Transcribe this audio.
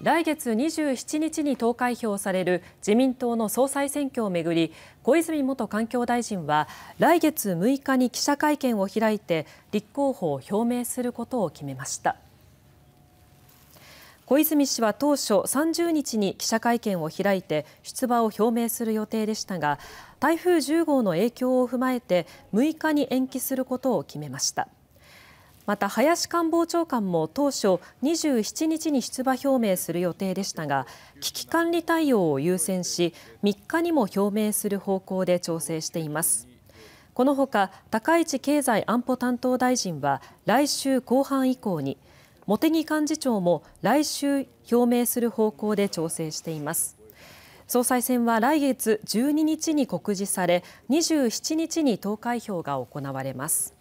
来月27日に投開票される自民党の総裁選挙をめぐり小泉元環境大臣は来月6日に記者会見を開いて立候補を表明することを決めました。小泉氏は当初30日に記者会見を開いて出馬を表明する予定でしたが台風10号の影響を踏まえて6日に延期することを決めました。また林官房長官も当初27日に出馬表明する予定でしたが危機管理対応を優先し3日にも表明する方向で調整していますこのほか高市経済安保担当大臣は来週後半以降に茂木幹事長も来週表明する方向で調整しています総裁選は来月12日に告示され27日に投開票が行われます。